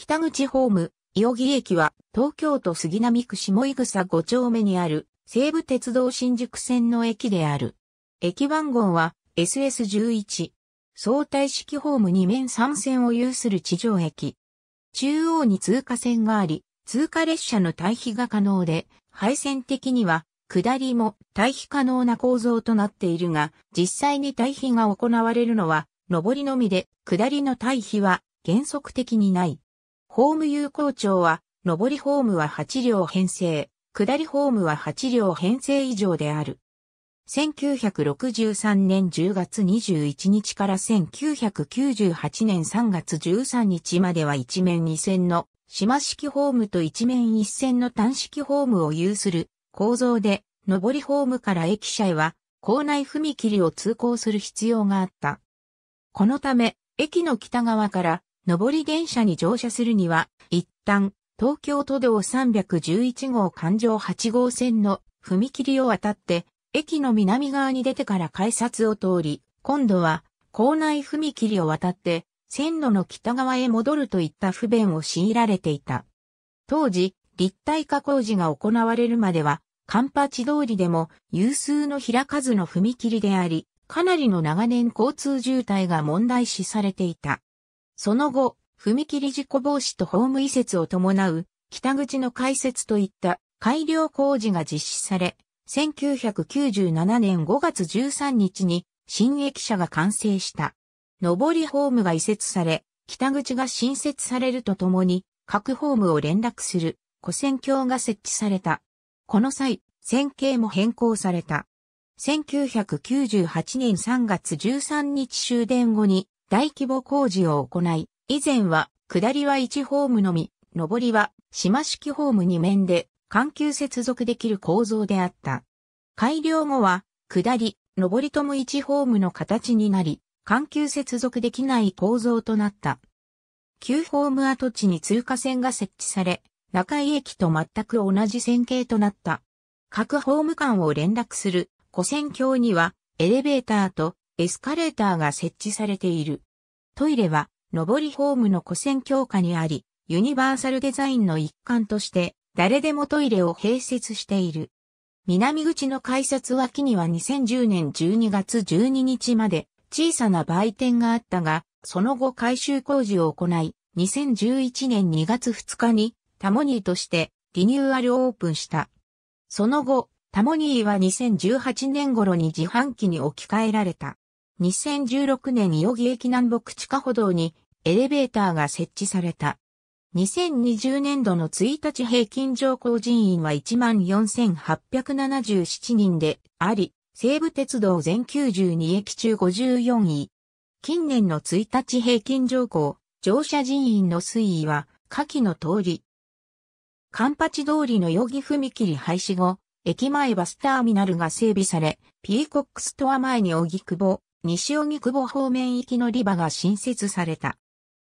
北口ホーム、伊予木駅は東京都杉並区下井草5丁目にある西武鉄道新宿線の駅である。駅番号は SS11。相対式ホーム2面3線を有する地上駅。中央に通過線があり、通過列車の退避が可能で、配線的には下りも退避可能な構造となっているが、実際に退避が行われるのは上りのみで、下りの退避は原則的にない。ホーム有効長は、上りホームは8両編成、下りホームは8両編成以上である。1963年10月21日から1998年3月13日までは一面二線の島式ホームと一面一線の単式ホームを有する構造で、上りホームから駅舎へは校内踏切を通行する必要があった。このため、駅の北側から上り電車に乗車するには、一旦、東京都道311号環状8号線の踏切を渡って、駅の南側に出てから改札を通り、今度は、校内踏切を渡って、線路の北側へ戻るといった不便を強いられていた。当時、立体化工事が行われるまでは、カンパチ通りでも有数の平数の踏切であり、かなりの長年交通渋滞が問題視されていた。その後、踏切事故防止とホーム移設を伴う北口の開設といった改良工事が実施され、1997年5月13日に新駅舎が完成した。上りホームが移設され、北口が新設されるとともに、各ホームを連絡する古線橋が設置された。この際、線形も変更された。1998年3月13日終電後に大規模工事を行い、以前は下りは1ホームのみ、上りは島式ホーム2面で緩急接続できる構造であった。改良後は、下り、上りとも1ホームの形になり、緩急接続できない構造となった。旧ホーム跡地に通過線が設置され、中井駅と全く同じ線形となった。各ホーム間を連絡する古線橋にはエレベーターとエスカレーターが設置されている。トイレは、上りホームの古線強化にあり、ユニバーサルデザインの一環として、誰でもトイレを併設している。南口の改札脇には2010年12月12日まで小さな売店があったが、その後改修工事を行い、2011年2月2日にタモニーとしてリニューアルオープンした。その後、タモニーは2018年頃に自販機に置き換えられた。2016年に代木駅南北地下歩道にエレベーターが設置された。2020年度の1日平均乗降人員は14,877人であり、西武鉄道全92駅中54位。近年の1日平均乗降、乗車人員の推移は、下記の通り。カンパチ通りの代木踏切廃止後、駅前バスターミナルが整備され、ピーコックストア前に荻窪、西荻窪方面行きのリバが新設された。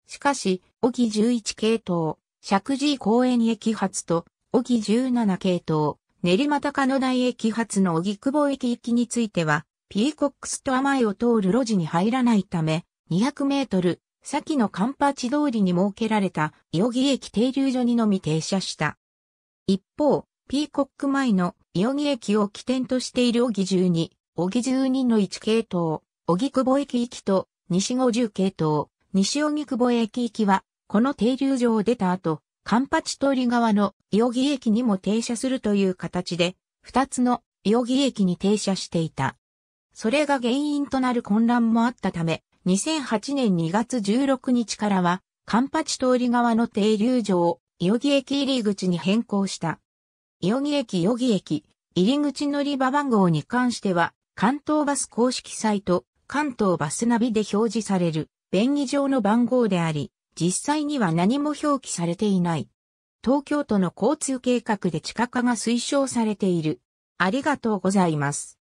しかし、荻11系統、石神公園駅発と、荻17系統、練馬高野台駅発の荻窪駅行きについては、ピーコックスと甘井を通る路地に入らないため、200メートル、先のカンパチ通りに設けられた、伊予駅停留所にのみ停車した。一方、ピーコック前の伊予駅を起点としている小木12、小木12の1系統、荻窪駅行きと西五十系統、西荻窪駅行きは、この停留所を出た後、環八通り側の伊予木駅にも停車するという形で、二つの伊予木駅に停車していた。それが原因となる混乱もあったため、2008年2月16日からは、環八通り側の停留所を伊予木駅入り口に変更した。伊予木駅伊予木駅、入り口乗り場番号に関しては、関東バス公式サイト、関東バスナビで表示される便宜上の番号であり、実際には何も表記されていない。東京都の交通計画で地下化が推奨されている。ありがとうございます。